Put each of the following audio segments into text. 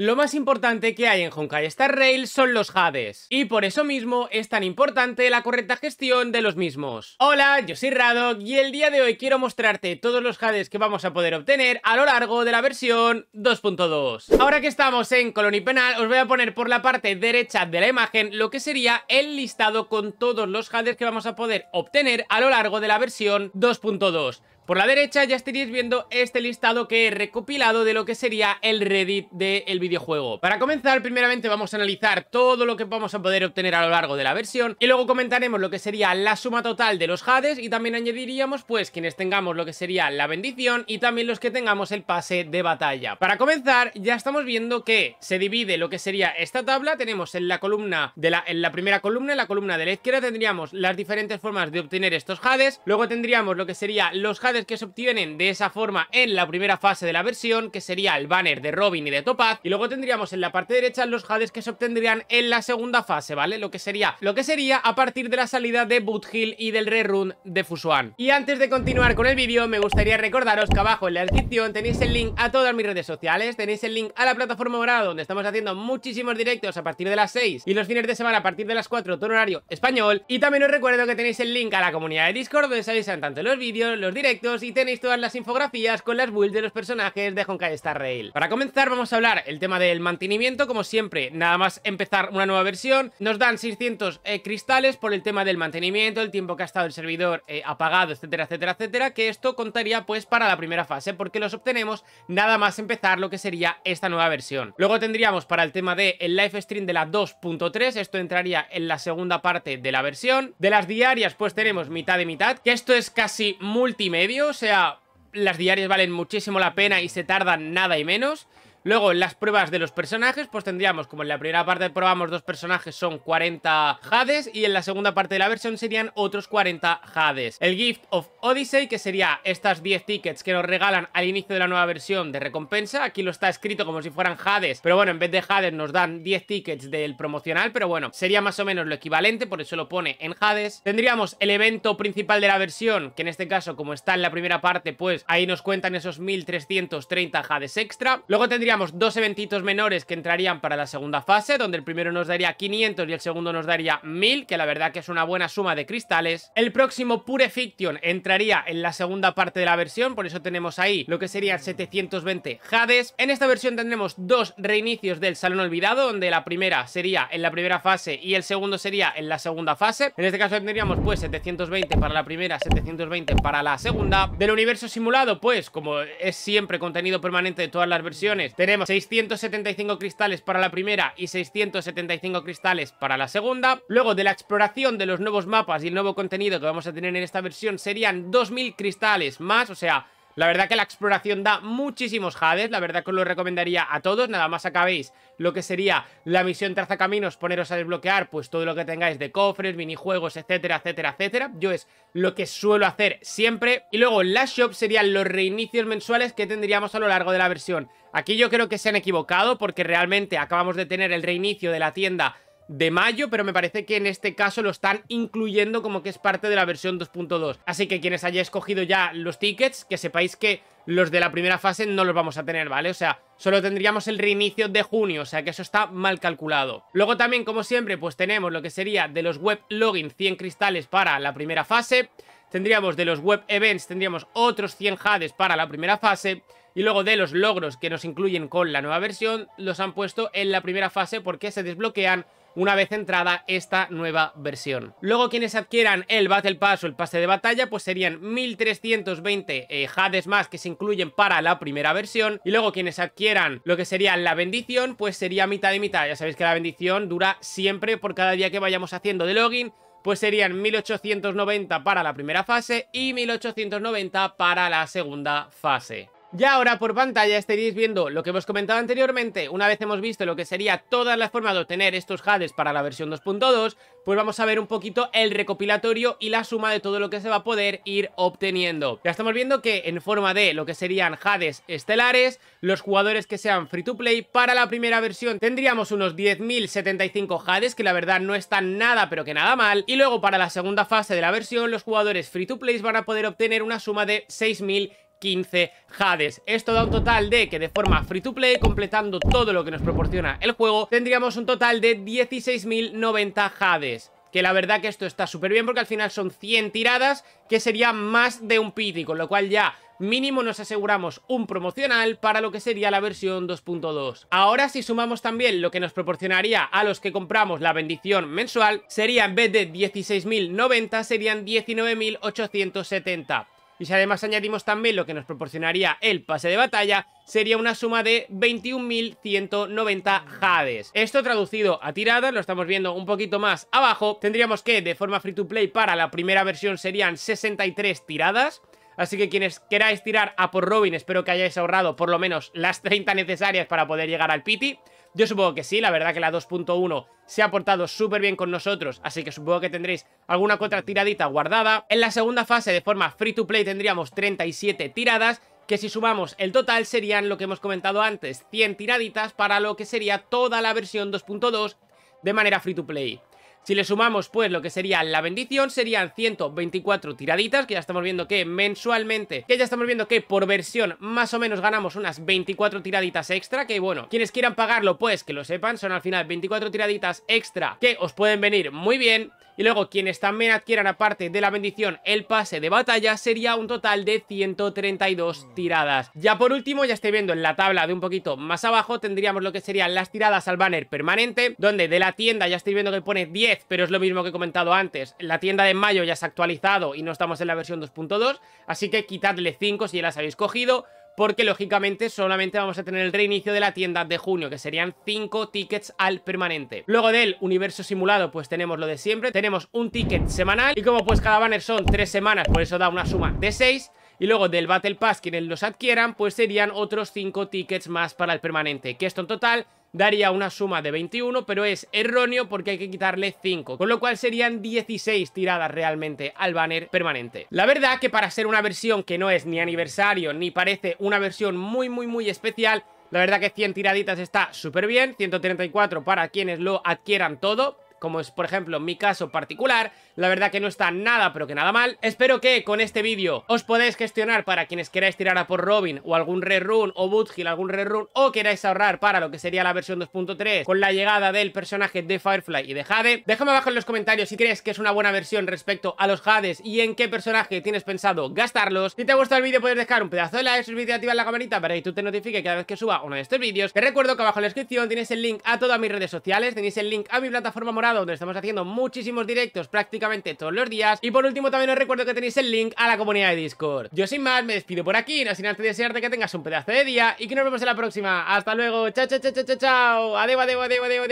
Lo más importante que hay en Honkai Star Rail son los Hades, y por eso mismo es tan importante la correcta gestión de los mismos. Hola, yo soy Radok y el día de hoy quiero mostrarte todos los Hades que vamos a poder obtener a lo largo de la versión 2.2. Ahora que estamos en Colony Penal, os voy a poner por la parte derecha de la imagen lo que sería el listado con todos los Hades que vamos a poder obtener a lo largo de la versión 2.2. Por la derecha ya estaréis viendo este listado que he recopilado de lo que sería el Reddit del videojuego. Para comenzar, primeramente vamos a analizar todo lo que vamos a poder obtener a lo largo de la versión y luego comentaremos lo que sería la suma total de los Hades y también añadiríamos pues quienes tengamos lo que sería la bendición y también los que tengamos el pase de batalla. Para comenzar, ya estamos viendo que se divide lo que sería esta tabla, tenemos en la columna de la, en la primera columna, en la columna de la izquierda tendríamos las diferentes formas de obtener estos Hades, luego tendríamos lo que sería los Hades que se obtienen de esa forma en la primera fase de la versión, que sería el banner de Robin y de Topaz, y luego tendríamos en la parte derecha los Hades que se obtendrían en la segunda fase, ¿vale? Lo que sería, lo que sería a partir de la salida de Boot Hill y del rerun de Fusuan. Y antes de continuar con el vídeo, me gustaría recordaros que abajo en la descripción tenéis el link a todas mis redes sociales, tenéis el link a la plataforma morada donde estamos haciendo muchísimos directos a partir de las 6 y los fines de semana a partir de las 4, todo horario español, y también os recuerdo que tenéis el link a la comunidad de Discord donde sabéis tanto los vídeos, los directos, y tenéis todas las infografías con las builds de los personajes de Honkai Star Rail. Para comenzar vamos a hablar el tema del mantenimiento, como siempre, nada más empezar una nueva versión, nos dan 600 eh, cristales por el tema del mantenimiento, el tiempo que ha estado el servidor eh, apagado, etcétera, etcétera, etcétera, que esto contaría pues para la primera fase, porque los obtenemos nada más empezar lo que sería esta nueva versión. Luego tendríamos para el tema del el live stream de la 2.3, esto entraría en la segunda parte de la versión. De las diarias pues tenemos mitad de mitad, que esto es casi multimedia, o sea, las diarias valen muchísimo la pena y se tardan nada y menos. Luego, en las pruebas de los personajes, pues tendríamos, como en la primera parte probamos dos personajes, son 40 Hades, y en la segunda parte de la versión serían otros 40 Hades. El Gift of Odyssey, que sería estas 10 tickets que nos regalan al inicio de la nueva versión de recompensa. Aquí lo está escrito como si fueran Hades, pero bueno, en vez de Hades nos dan 10 tickets del promocional, pero bueno, sería más o menos lo equivalente, por eso lo pone en Hades. Tendríamos el evento principal de la versión, que en este caso, como está en la primera parte, pues ahí nos cuentan esos 1330 Hades extra. Luego tendríamos tendríamos dos eventitos menores que entrarían para la segunda fase, donde el primero nos daría 500 y el segundo nos daría 1000, que la verdad que es una buena suma de cristales. El próximo Pure Fiction entraría en la segunda parte de la versión, por eso tenemos ahí lo que serían 720 Hades. En esta versión tendremos dos reinicios del Salón Olvidado, donde la primera sería en la primera fase y el segundo sería en la segunda fase. En este caso tendríamos pues 720 para la primera, 720 para la segunda. Del universo simulado, pues como es siempre contenido permanente de todas las versiones, tenemos 675 cristales para la primera y 675 cristales para la segunda. Luego de la exploración de los nuevos mapas y el nuevo contenido que vamos a tener en esta versión serían 2000 cristales más, o sea... La verdad que la exploración da muchísimos jades, la verdad que os lo recomendaría a todos, nada más acabéis lo que sería la misión traza caminos, poneros a desbloquear pues todo lo que tengáis de cofres, minijuegos, etcétera, etcétera, etcétera. Yo es lo que suelo hacer siempre. Y luego la shop serían los reinicios mensuales que tendríamos a lo largo de la versión. Aquí yo creo que se han equivocado porque realmente acabamos de tener el reinicio de la tienda de mayo, pero me parece que en este caso lo están incluyendo como que es parte de la versión 2.2. Así que quienes hayáis escogido ya los tickets, que sepáis que los de la primera fase no los vamos a tener, ¿vale? O sea, solo tendríamos el reinicio de junio, o sea que eso está mal calculado. Luego también, como siempre, pues tenemos lo que sería de los web login 100 cristales para la primera fase, tendríamos de los web events, tendríamos otros 100 hades para la primera fase, y luego de los logros que nos incluyen con la nueva versión, los han puesto en la primera fase porque se desbloquean una vez entrada esta nueva versión. Luego quienes adquieran el Battle Pass o el pase de batalla pues serían 1320 eh, Hades más que se incluyen para la primera versión y luego quienes adquieran lo que sería la bendición pues sería mitad y mitad. Ya sabéis que la bendición dura siempre por cada día que vayamos haciendo de login pues serían 1890 para la primera fase y 1890 para la segunda fase. Ya ahora por pantalla estaréis viendo lo que hemos comentado anteriormente, una vez hemos visto lo que sería todas las formas de obtener estos HADES para la versión 2.2, pues vamos a ver un poquito el recopilatorio y la suma de todo lo que se va a poder ir obteniendo. Ya estamos viendo que en forma de lo que serían HADES estelares, los jugadores que sean free to play, para la primera versión tendríamos unos 10.075 HADES, que la verdad no están nada pero que nada mal, y luego para la segunda fase de la versión los jugadores free to play van a poder obtener una suma de 6.000 15 Hades. Esto da un total de que de forma free to play, completando todo lo que nos proporciona el juego, tendríamos un total de 16.090 Hades. Que la verdad que esto está súper bien porque al final son 100 tiradas, que sería más de un piti, con lo cual ya mínimo nos aseguramos un promocional para lo que sería la versión 2.2. Ahora si sumamos también lo que nos proporcionaría a los que compramos la bendición mensual, sería en vez de 16.090 serían 19.870 y si además añadimos también lo que nos proporcionaría el pase de batalla, sería una suma de 21.190 jades. Esto traducido a tiradas, lo estamos viendo un poquito más abajo, tendríamos que de forma free to play para la primera versión serían 63 tiradas, Así que quienes queráis tirar a por Robin, espero que hayáis ahorrado por lo menos las 30 necesarias para poder llegar al Pity. Yo supongo que sí, la verdad que la 2.1 se ha portado súper bien con nosotros, así que supongo que tendréis alguna contra tiradita guardada. En la segunda fase, de forma free to play, tendríamos 37 tiradas, que si sumamos el total serían lo que hemos comentado antes, 100 tiraditas para lo que sería toda la versión 2.2 de manera free to play. Si le sumamos pues lo que sería la bendición serían 124 tiraditas que ya estamos viendo que mensualmente, que ya estamos viendo que por versión más o menos ganamos unas 24 tiraditas extra que bueno, quienes quieran pagarlo pues que lo sepan, son al final 24 tiraditas extra que os pueden venir muy bien y luego quienes también adquieran aparte de la bendición el pase de batalla sería un total de 132 tiradas. Ya por último, ya estoy viendo en la tabla de un poquito más abajo, tendríamos lo que serían las tiradas al banner permanente, donde de la tienda ya estoy viendo que pone 10, pero es lo mismo que he comentado antes, la tienda de mayo ya se ha actualizado y no estamos en la versión 2.2, así que quitadle 5 si ya las habéis cogido, porque lógicamente solamente vamos a tener el reinicio de la tienda de junio, que serían 5 tickets al permanente. Luego del universo simulado, pues tenemos lo de siempre, tenemos un ticket semanal, y como pues cada banner son 3 semanas, por eso da una suma de 6, y luego del Battle Pass, quienes los adquieran, pues serían otros 5 tickets más para el permanente, que esto en total daría una suma de 21, pero es erróneo porque hay que quitarle 5, con lo cual serían 16 tiradas realmente al banner permanente. La verdad que para ser una versión que no es ni aniversario ni parece una versión muy muy muy especial, la verdad que 100 tiraditas está súper bien, 134 para quienes lo adquieran todo, como es por ejemplo mi caso particular, la verdad que no está nada pero que nada mal. Espero que con este vídeo os podáis gestionar para quienes queráis tirar a por Robin o algún rerun o Hill algún rerun o queráis ahorrar para lo que sería la versión 2.3 con la llegada del personaje de Firefly y de Jade. Déjame abajo en los comentarios si crees que es una buena versión respecto a los Hades y en qué personaje tienes pensado gastarlos. Si te ha gustado el vídeo puedes dejar un pedazo de like, suscribirte y activar la campanita para que tú te notifique cada vez que suba uno de estos vídeos. Te recuerdo que abajo en la descripción tienes el link a todas mis redes sociales, tenéis el link a mi plataforma moral donde estamos haciendo muchísimos directos prácticamente todos los días. Y por último, también os recuerdo que tenéis el link a la comunidad de Discord. Yo sin más, me despido por aquí, no sin antes desearte que tengas un pedazo de día y que nos vemos en la próxima. Hasta luego, chao, chao, chao, chao, chao. adiós, adiós, adiós,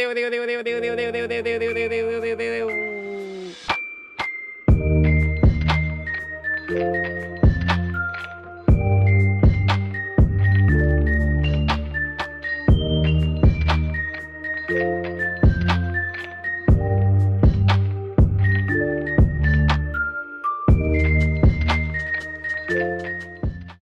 adiós,